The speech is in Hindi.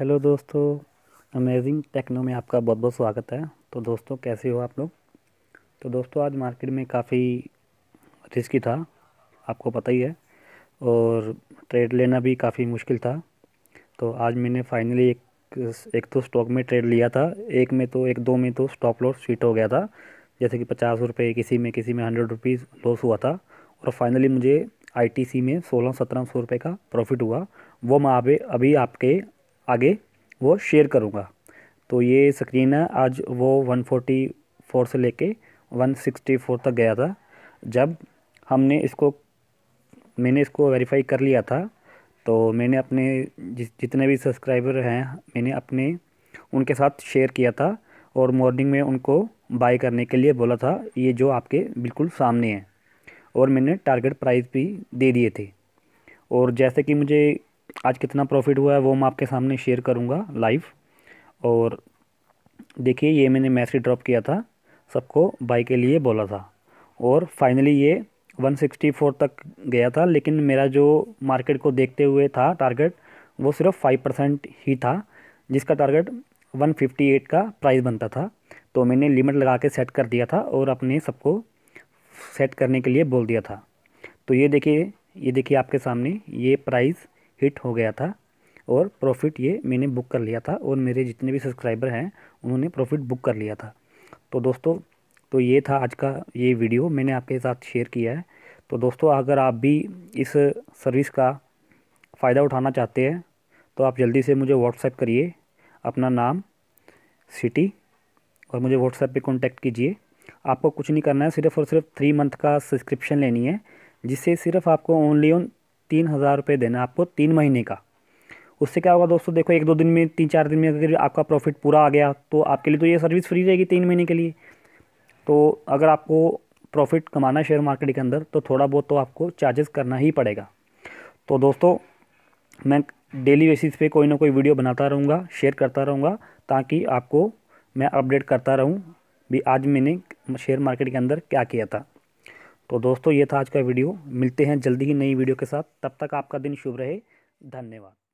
हेलो दोस्तों अमेजिंग टेक्नो में आपका बहुत बहुत स्वागत है तो दोस्तों कैसे हो आप लोग तो दोस्तों आज मार्केट में काफ़ी रिस्की था आपको पता ही है और ट्रेड लेना भी काफ़ी मुश्किल था तो आज मैंने फाइनली एक एक तो स्टॉक में ट्रेड लिया था एक में तो एक दो में तो स्टॉप लॉस फिट हो गया था जैसे कि पचास रुपये किसी में किसी में हंड्रेड रुपीज़ लॉस हुआ था और फाइनली मुझे आईटीसी में सोलह सत्रह सौ रुपये का प्रॉफिट हुआ वो मैं अभी अभी आपके आगे वो शेयर करूँगा तो ये स्क्रीन है आज वो 144 से लेके 164 तक गया था जब हमने इसको मैंने इसको वेरीफाई कर लिया था तो मैंने अपने जिस जितने भी सब्सक्राइबर हैं मैंने अपने उनके साथ शेयर किया था और मॉर्निंग में उनको बाय करने के लिए बोला था ये जो आपके बिल्कुल सामने है और मैंने टारगेट प्राइस भी दे दिए थे और जैसे कि मुझे आज कितना प्रॉफिट हुआ है वो मैं आपके सामने शेयर करूँगा लाइव और देखिए ये मैंने मैसेज ड्रॉप किया था सबको बाई के लिए बोला था और फाइनली ये 164 तक गया था लेकिन मेरा जो मार्केट को देखते हुए था टारगेट वो सिर्फ 5 परसेंट ही था जिसका टारगेट 158 का प्राइस बनता था तो मैंने लिमिट लगा के सेट कर दिया था और अपने सबको सेट करने के लिए बोल दिया था तो ये देखिए ये देखिए आपके सामने ये प्राइस हिट हो गया था और प्रॉफिट ये मैंने बुक कर लिया था और मेरे जितने भी सब्सक्राइबर हैं उन्होंने प्रॉफिट बुक कर लिया था तो दोस्तों तो ये था आज का ये वीडियो मैंने आपके साथ शेयर किया है तो दोस्तों अगर आप भी इस सर्विस का फ़ायदा उठाना चाहते हैं तो आप जल्दी से मुझे व्हाट्सएप करिए अपना नाम सिटी और मुझे व्हाट्सएप पे कांटेक्ट कीजिए आपको कुछ नहीं करना है सिर्फ़ और सिर्फ थ्री मंथ का सब्सक्रिप्शन लेनी है जिससे सिर्फ आपको ओनली ऑन तीन हज़ार रुपये देना आपको तीन महीने का उससे क्या होगा दोस्तों देखो एक दो दिन में तीन चार दिन में अगर आपका प्रॉफिट पूरा आ गया तो आपके लिए तो ये सर्विस फ्री रहेगी तीन महीने के लिए तो अगर आपको प्रॉफिट कमाना है शेयर मार्केट के अंदर तो थोड़ा बहुत तो आपको चार्जेस करना ही पड़ेगा तो दोस्तों मैं डेली बेसिस पे कोई ना कोई वीडियो बनाता रहूँगा शेयर करता रहूँगा ताकि आपको मैं अपडेट करता रहूँ भी आज मैंने शेयर मार्केट के अंदर क्या किया था तो दोस्तों ये था आज का वीडियो मिलते हैं जल्दी ही नई वीडियो के साथ तब तक आपका दिन शुभ रहे धन्यवाद